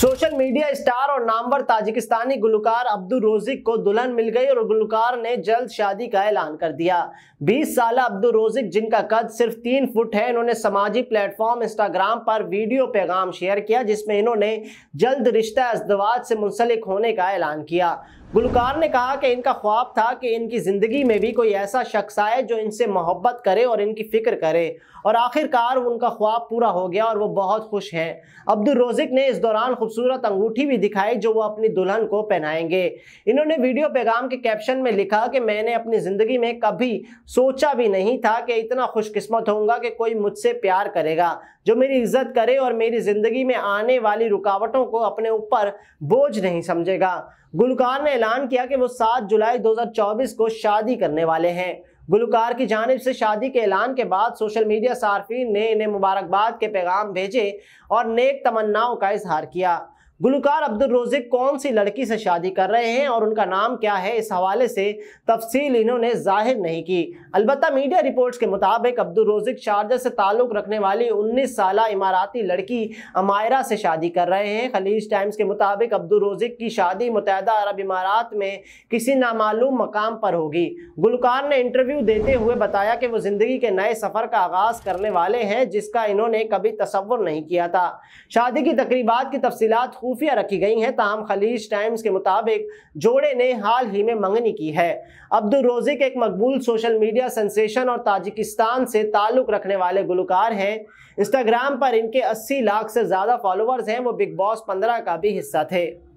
social media star और नामवर ताजिकिस्तानी गुलकार अब्दुल रोजिक को दुल्हन मिल गई और गुलकार ने जल्द शादी का ऐलान कर दिया 20 साल अब्दुल रोजिक जिनका कद सिर्फ तीन फुट है इन्होंने सामाजिक प्लेटफॉर्म इंस्टाग्राम पर वीडियो पैगाम शेयर किया जिसमें इन्होंने जल्द रिश्ता अजदवाज से मुंसलिक होने का ऐलान किया गुलकार ने कहा कि इनका ख्वाब था कि इनकी ज़िंदगी में भी कोई ऐसा शख्स आए जो इनसे मोहब्बत करे और इनकी फ़िक्र करे और आखिरकार उनका ख्वाब पूरा हो गया और वो बहुत खुश हैं अब्दुल रोज़िक ने इस दौरान खूबसूरत अंगूठी भी दिखाई जो वो अपनी दुल्हन को पहनाएंगे इन्होंने वीडियो पैगाम के कैप्शन में लिखा कि मैंने अपनी ज़िंदगी में कभी सोचा भी नहीं था कि इतना खुशकस्मत होऊंगा कि कोई मुझसे प्यार करेगा जो मेरी इज्जत करे और मेरी ज़िंदगी में आने वाली रुकावटों को अपने ऊपर बोझ नहीं समझेगा गुलकार ने ऐलान किया कि वो 7 जुलाई 2024 को शादी करने वाले हैं गुलकार की जानब से शादी के ऐलान के बाद सोशल मीडिया सार्फिन ने इन्हें मुबारकबाद के पैगाम भेजे और नेक तमन्नाओं का इजहार किया गुलकार अब्दुल रोजिक कौन सी लड़की से शादी कर रहे हैं और उनका नाम क्या है इस हवाले से तफसील इन्होंने जाहिर नहीं की अलबत् मीडिया रिपोर्ट्स के मुताबिक अब्दुल रोजिक शारजा से ताल्लुक़ रखने वाली उन्नीस साल इमाराती लड़की अमायरा से शादी कर रहे हैं खलीज टाइम्स के मुताबिक अब्दुल रोजिक की शादी मुतहदा अरब इमारात में किसी नामालूम मकाम पर होगी गुलकार ने इंटरव्यू देते हुए बताया कि वो ज़िंदगी के नए सफ़र का आगाज़ करने वाले हैं जिसका इन्होंने कभी तस्वुर नहीं किया था शादी की तकरीबा की तफसीत खुफिया रखी गई हैं तमाम खलीज टाइम्स के मुताबिक जोड़े ने हाल ही में मंगनी की है अब्दुल रोजिक एक मकबूल सोशल मीडिया सेंसेशन और ताजिकिस्तान से ताल्लुक़ रखने वाले गुलकार हैं इंस्टाग्राम पर इनके 80 लाख से ज़्यादा फॉलोअर्स हैं वो बिग बॉस 15 का भी हिस्सा थे